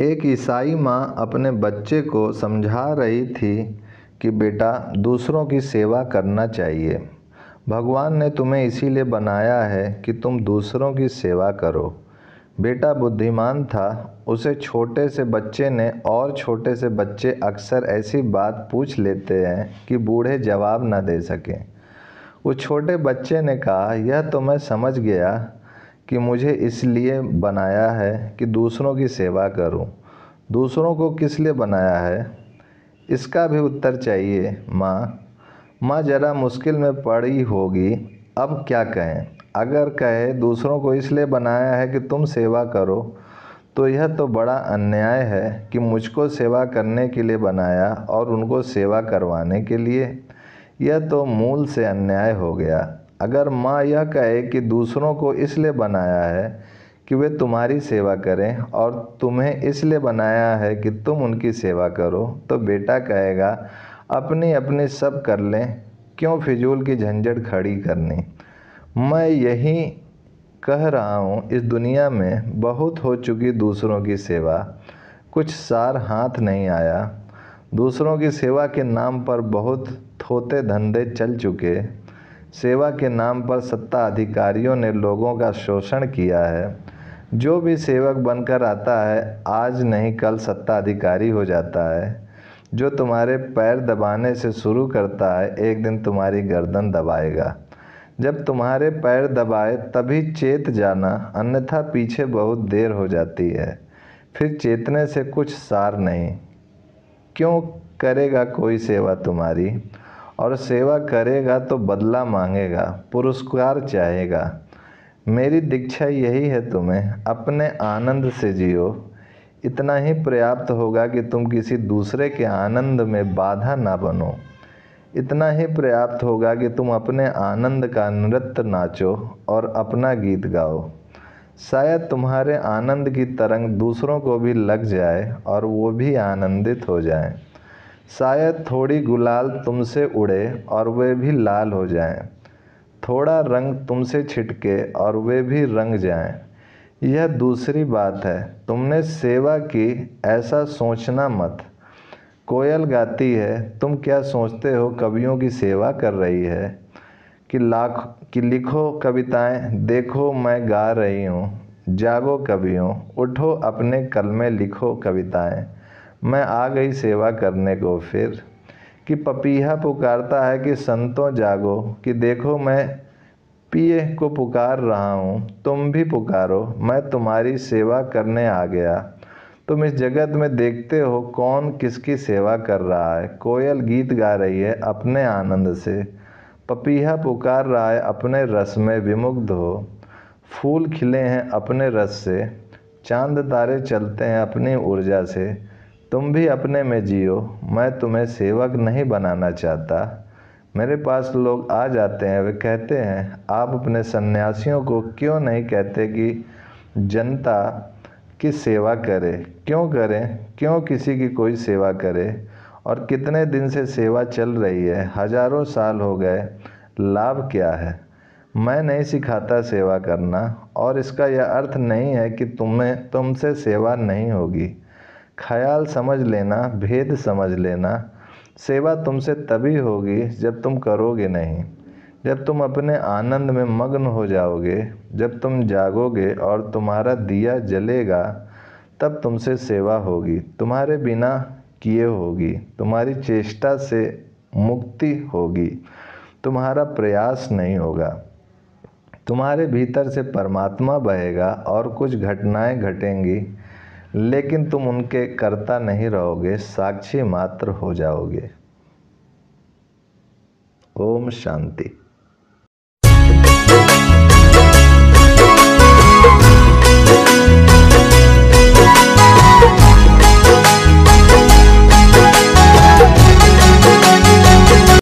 एक ईसाई माँ अपने बच्चे को समझा रही थी कि बेटा दूसरों की सेवा करना चाहिए भगवान ने तुम्हें इसीलिए बनाया है कि तुम दूसरों की सेवा करो बेटा बुद्धिमान था उसे छोटे से बच्चे ने और छोटे से बच्चे अक्सर ऐसी बात पूछ लेते हैं कि बूढ़े जवाब ना दे सकें उस छोटे बच्चे ने कहा यह तो मैं समझ गया कि मुझे इसलिए बनाया है कि दूसरों की सेवा करूं दूसरों को किस लिए बनाया है इसका भी उत्तर चाहिए माँ माँ ज़रा मुश्किल में पड़ी होगी अब क्या कहें अगर कहे दूसरों को इसलिए बनाया है कि तुम सेवा करो तो यह तो बड़ा अन्याय है कि मुझको सेवा करने के लिए बनाया और उनको सेवा करवाने के लिए यह तो मूल से अन्याय हो गया अगर माँ यह कहे कि दूसरों को इसलिए बनाया है कि वे तुम्हारी सेवा करें और तुम्हें इसलिए बनाया है कि तुम उनकी सेवा करो तो बेटा कहेगा अपनी अपनी सब कर लें क्यों फिजूल की झंझट खड़ी करनी मैं यही कह रहा हूँ इस दुनिया में बहुत हो चुकी दूसरों की सेवा कुछ सार हाथ नहीं आया दूसरों की सेवा के नाम पर बहुत थोते धंधे चल चुके सेवा के नाम पर सत्ता अधिकारियों ने लोगों का शोषण किया है जो भी सेवक बनकर आता है आज नहीं कल सत्ता अधिकारी हो जाता है जो तुम्हारे पैर दबाने से शुरू करता है एक दिन तुम्हारी गर्दन दबाएगा जब तुम्हारे पैर दबाए तभी चेत जाना अन्यथा पीछे बहुत देर हो जाती है फिर चेतने से कुछ सार नहीं क्यों करेगा कोई सेवा तुम्हारी और सेवा करेगा तो बदला मांगेगा पुरस्कार चाहेगा मेरी दीक्षा यही है तुम्हें अपने आनंद से जियो इतना ही पर्याप्त होगा कि तुम किसी दूसरे के आनंद में बाधा ना बनो इतना ही पर्याप्त होगा कि तुम अपने आनंद का नृत्य नाचो और अपना गीत गाओ शायद तुम्हारे आनंद की तरंग दूसरों को भी लग जाए और वो भी आनंदित हो जाएं। शायद थोड़ी गुलाल तुमसे उड़े और वे भी लाल हो जाएं थोड़ा रंग तुमसे छिटके और वे भी रंग जाएं यह दूसरी बात है तुमने सेवा की ऐसा सोचना मत कोयल गाती है तुम क्या सोचते हो कवियों की सेवा कर रही है कि लाख कि लिखो कविताएं देखो मैं गा रही हूँ जागो कवियों उठो अपने कल में लिखो कविताएं मैं आ गई सेवा करने को फिर कि पपीहा पुकारता है कि संतों जागो कि देखो मैं पिए को पुकार रहा हूँ तुम भी पुकारो मैं तुम्हारी सेवा करने आ गया तुम इस जगत में देखते हो कौन किसकी सेवा कर रहा है कोयल गीत गा रही है अपने आनंद से पपीहा पुकार रहा है अपने रस में विमुग्ध हो फूल खिले हैं अपने रस से चांद तारे चलते हैं अपनी ऊर्जा से तुम भी अपने में जियो मैं तुम्हें सेवक नहीं बनाना चाहता मेरे पास लोग आ जाते हैं वे कहते हैं आप अपने सन्यासियों को क्यों नहीं कहते कि जनता की सेवा करे क्यों करें क्यों किसी की कोई सेवा करे और कितने दिन से सेवा चल रही है हजारों साल हो गए लाभ क्या है मैं नहीं सिखाता सेवा करना और इसका यह अर्थ नहीं है कि तुम्हें तुमसे सेवा नहीं होगी ख्याल समझ लेना भेद समझ लेना सेवा तुमसे तभी होगी जब तुम करोगे नहीं जब तुम अपने आनंद में मग्न हो जाओगे जब तुम जागोगे और तुम्हारा दिया जलेगा तब तुमसे सेवा होगी तुम्हारे बिना किए होगी तुम्हारी चेष्टा से मुक्ति होगी तुम्हारा प्रयास नहीं होगा तुम्हारे भीतर से परमात्मा बहेगा और कुछ घटनाएं घटेंगी लेकिन तुम उनके कर्ता नहीं रहोगे साक्षी मात्र हो जाओगे ओम शांति